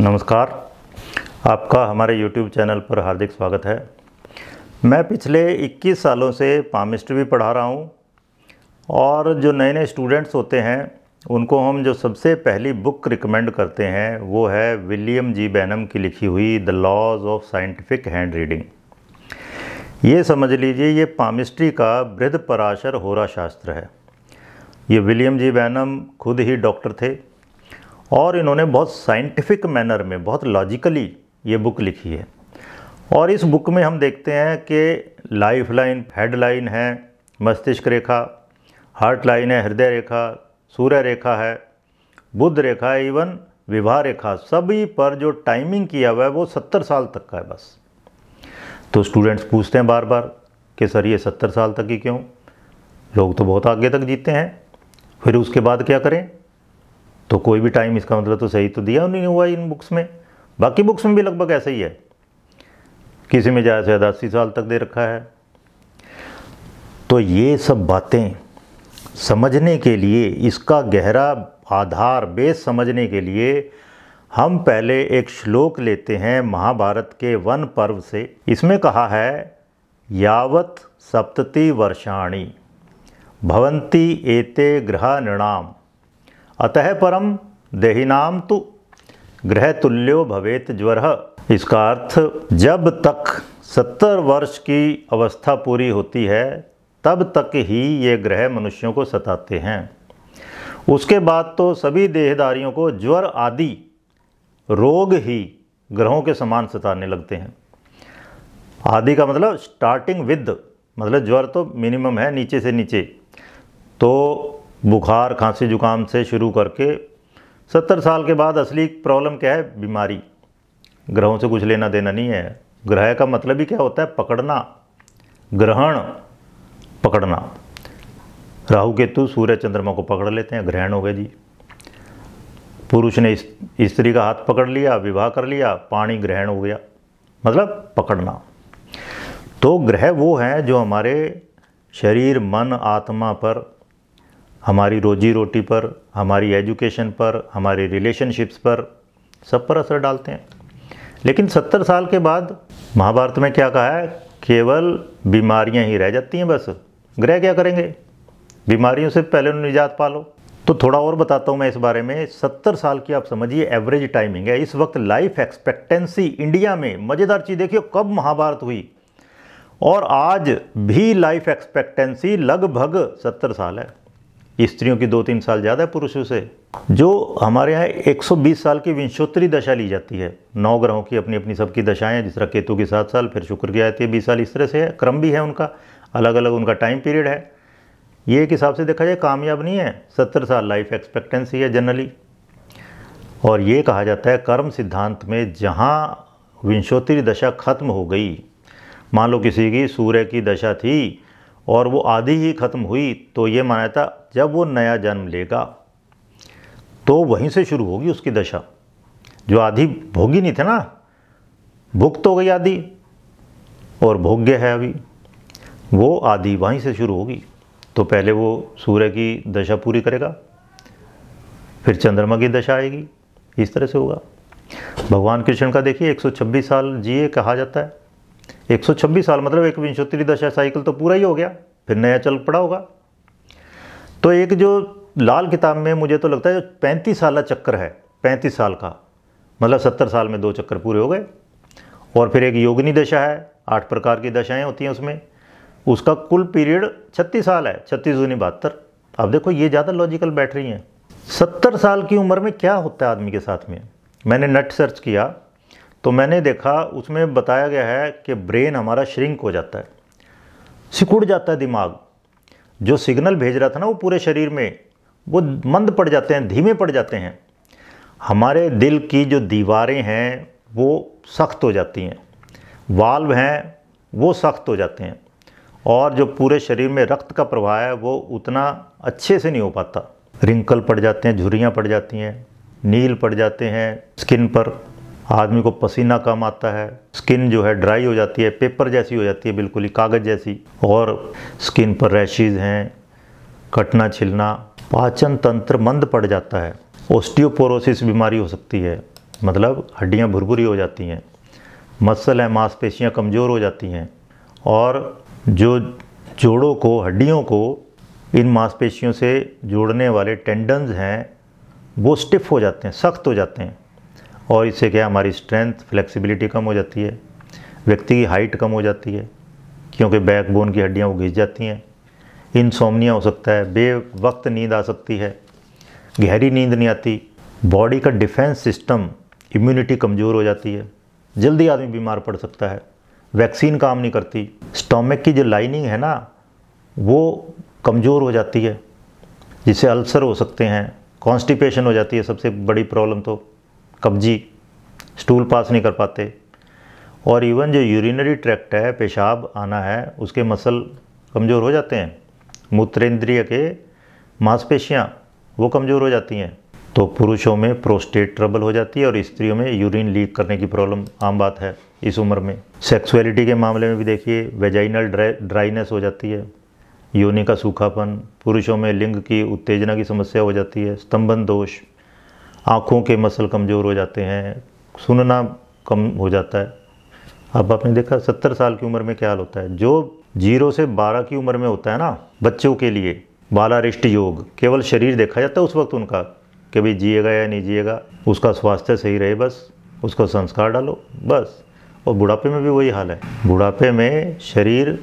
नमस्कार आपका हमारे YouTube चैनल पर हार्दिक स्वागत है मैं पिछले 21 सालों से पामिस्ट्री भी पढ़ा रहा हूँ और जो नए नए स्टूडेंट्स होते हैं उनको हम जो सबसे पहली बुक रिकमेंड करते हैं वो है विलियम जी बैनम की लिखी हुई the laws of scientific hand reading ये समझ लीजिए ये पामिस्ट्री का वृद्ध पराशर होरा शास्त्र है ये विलियम जी बैनम खुद ही डॉक्टर थे और इन्होंने बहुत साइंटिफिक मैनर में बहुत लॉजिकली ये बुक लिखी है और इस बुक में हम देखते हैं कि लाइफ लाइन हेडलाइन है मस्तिष्क रेखा हार्ट लाइन है हृदय रेखा सूर्य रेखा है बुद्ध रेखा है इवन विवाह रेखा सभी पर जो टाइमिंग किया हुआ है वो सत्तर साल तक का है बस तो स्टूडेंट्स पूछते हैं बार बार कि सर ये सत्तर साल तक ही क्यों लोग तो बहुत आगे तक जीते हैं फिर उसके बाद क्या करें तो कोई भी टाइम इसका मतलब तो सही तो दिया नहीं हुआ इन बुक्स में बाकी बुक्स में भी लगभग ऐसा ही है किसी में ज़्यादा से ज़्यादा अस्सी साल तक दे रखा है तो ये सब बातें समझने के लिए इसका गहरा आधार बेस समझने के लिए हम पहले एक श्लोक लेते हैं महाभारत के वन पर्व से इसमें कहा है यावत सप्तति वर्षाणी भवंती एते गृह नृणाम अतः परम देहिनाम तु ग्रह तुल्यो भवेत ज्वर इसका अर्थ जब तक सत्तर वर्ष की अवस्था पूरी होती है तब तक ही ये ग्रह मनुष्यों को सताते हैं उसके बाद तो सभी देहदारियों को ज्वर आदि रोग ही ग्रहों के समान सताने लगते हैं आदि का मतलब स्टार्टिंग विद मतलब ज्वर तो मिनिमम है नीचे से नीचे तो बुखार खांसी जुकाम से शुरू करके सत्तर साल के बाद असली प्रॉब्लम क्या है बीमारी ग्रहों से कुछ लेना देना नहीं है ग्रह का मतलब ही क्या होता है पकड़ना ग्रहण पकड़ना राहु केतु सूर्य चंद्रमा को पकड़ लेते हैं ग्रहण हो गए जी पुरुष ने स्त्री का हाथ पकड़ लिया विवाह कर लिया पानी ग्रहण हो गया मतलब पकड़ना तो ग्रह वो हैं जो हमारे शरीर मन आत्मा पर हमारी रोजी रोटी पर हमारी एजुकेशन पर हमारे रिलेशनशिप्स पर सब पर असर डालते हैं लेकिन सत्तर साल के बाद महाभारत में क्या कहा है केवल बीमारियां ही रह जाती हैं बस ग्रह क्या करेंगे बीमारियों से पहले उन्हें निजात पा लो तो थोड़ा और बताता हूँ मैं इस बारे में सत्तर साल की आप समझिए एवरेज टाइमिंग है इस वक्त लाइफ एक्सपेक्टेंसी इंडिया में मज़ेदार चीज़ देखिए कब महाभारत हुई और आज भी लाइफ एक्सपेक्टेंसी लगभग सत्तर साल है स्त्रियों की दो तीन साल ज़्यादा है पुरुषों से जो हमारे यहाँ 120 साल की विंशोत्तरी दशा ली जाती है नौ ग्रहों की अपनी अपनी सबकी दशाएं जिस तरह केतु की सात साल फिर शुक्र की आती है बीस साल इस तरह से है क्रम भी है उनका अलग अलग उनका टाइम पीरियड है ये एक हिसाब से देखा जाए कामयाब नहीं है सत्तर साल लाइफ एक्सपेक्टेंसी है जनरली और ये कहा जाता है कर्म सिद्धांत में जहाँ विंशोत्तरी दशा खत्म हो गई मान लो किसी की सूर्य की दशा थी और वो आधी ही ख़त्म हुई तो ये माना था जब वो नया जन्म लेगा तो वहीं से शुरू होगी उसकी दशा जो आधी भोगी नहीं थे ना भुक्त हो गई आधी और भोग्य है अभी वो आधी वहीं से शुरू होगी तो पहले वो सूर्य की दशा पूरी करेगा फिर चंद्रमा की दशा आएगी इस तरह से होगा भगवान कृष्ण का देखिए 126 साल जिए कहा जाता है 126 साल मतलब एक विंशोत्तरी दशा साइकिल तो पूरा ही हो गया फिर नया चल पड़ा होगा तो एक जो लाल किताब में मुझे तो लगता है पैंतीस साल चक्कर है पैंतीस साल का मतलब सत्तर साल में दो चक्कर पूरे हो गए और फिर एक योगिनी दशा है आठ प्रकार की दशाएं होती हैं उसमें उसका कुल पीरियड छत्तीस साल है छत्तीस दूनी बहत्तर अब देखो ये ज़्यादा लॉजिकल बैठ रही हैं सत्तर साल की उम्र में क्या होता है आदमी के साथ में मैंने नेट सर्च किया तो मैंने देखा उसमें बताया गया है कि ब्रेन हमारा श्रिंक हो जाता है सिकुड़ जाता है दिमाग जो सिग्नल भेज रहा था ना वो पूरे शरीर में वो मंद पड़ जाते हैं धीमे पड़ जाते हैं हमारे दिल की जो दीवारें हैं वो सख्त हो जाती हैं वाल्व हैं वो सख्त हो जाते हैं और जो पूरे शरीर में रक्त का प्रवाह है वो उतना अच्छे से नहीं हो पाता रिंकल पड़ जाते हैं झुरियाँ पड़ जाती हैं नील पड़ जाते हैं स्किन पर आदमी को पसीना कम आता है स्किन जो है ड्राई हो जाती है पेपर जैसी हो जाती है बिल्कुल ही कागज़ जैसी और स्किन पर रैशेज हैं कटना छिलना पाचन तंत्र मंद पड़ जाता है ओस्टियोपोरोसिस बीमारी हो सकती है मतलब हड्डियाँ भुरभुरी हो जाती हैं मसल है मांसपेशियाँ कमज़ोर हो जाती हैं और जो जोड़ों को हड्डियों को इन मांसपेशियों से जोड़ने वाले टेंडन्स हैं वो स्टिफ हो जाते हैं सख्त हो जाते हैं और इससे क्या हमारी स्ट्रेंथ फ्लेक्सिबिलिटी कम हो जाती है व्यक्ति की हाइट कम हो जाती है क्योंकि बैकबोन की हड्डियाँ वो घिस जाती हैं इनसोमनिया हो सकता है बे वक्त नींद आ सकती है गहरी नींद नहीं आती बॉडी का डिफेंस सिस्टम इम्यूनिटी कमज़ोर हो जाती है जल्दी आदमी बीमार पड़ सकता है वैक्सीन काम नहीं करती स्टोमिक की जो लाइनिंग है ना वो कमज़ोर हो जाती है जिससे अल्सर हो सकते हैं कॉन्स्टिपेशन हो जाती है सबसे बड़ी प्रॉब्लम तो कब्जी स्टूल पास नहीं कर पाते और इवन जो यूरिनरी ट्रैक्ट है पेशाब आना है उसके मसल कमज़ोर हो जाते हैं मूत्रेंद्रिय के मांसपेशियाँ वो कमज़ोर हो जाती हैं तो पुरुषों में प्रोस्टेट ट्रबल हो जाती है और स्त्रियों में यूरिन लीक करने की प्रॉब्लम आम बात है इस उम्र में सेक्सुअलिटी के मामले में भी देखिए वेजाइनल ड्राइनेस हो जाती है योनि का सूखापन पुरुषों में लिंग की उत्तेजना की समस्या हो जाती है स्तंभन दोष आँखों के मसल कमज़ोर हो जाते हैं सुनना कम हो जाता है अब आपने देखा सत्तर साल की उम्र में क्या हाल होता है जो जीरो से बारह की उम्र में होता है ना बच्चों के लिए बालारिष्ट योग केवल शरीर देखा जाता है उस वक्त उनका कि भाई जिएगा या नहीं जिएगा उसका स्वास्थ्य सही रहे बस उसको संस्कार डालो बस और बुढ़ापे में भी वही हाल है बुढ़ापे में शरीर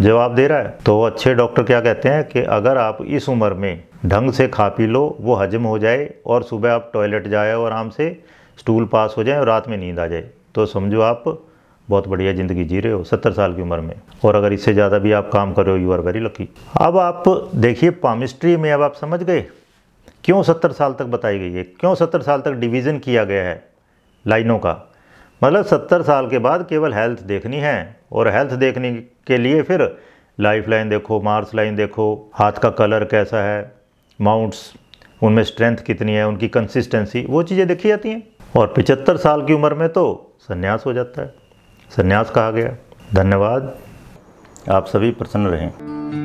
जवाब दे रहा है तो अच्छे डॉक्टर क्या कहते हैं कि अगर आप इस उम्र में ढंग से खा पी लो वो हजम हो जाए और सुबह आप टॉयलेट जाए और आराम से स्टूल पास हो जाए और रात में नींद आ जाए तो समझो आप बहुत बढ़िया ज़िंदगी जी रहे हो सत्तर साल की उम्र में और अगर इससे ज़्यादा भी आप काम कर रहे हो यू आर वेरी लकी अब आप देखिए पामिस्ट्री में अब आप समझ गए क्यों सत्तर साल तक बताई गई है क्यों सत्तर साल तक डिवीज़न किया गया है लाइनों का मतलब सत्तर साल के बाद केवल हेल्थ देखनी है और हेल्थ देखने के लिए फिर लाइफ लाइन देखो मार्स लाइन देखो हाथ का कलर कैसा है माउंट्स उनमें स्ट्रेंथ कितनी है उनकी कंसिस्टेंसी वो चीज़ें देखी जाती हैं और पिचहत्तर साल की उम्र में तो संन्यास हो जाता है संन्यास कहा गया धन्यवाद आप सभी प्रसन्न रहें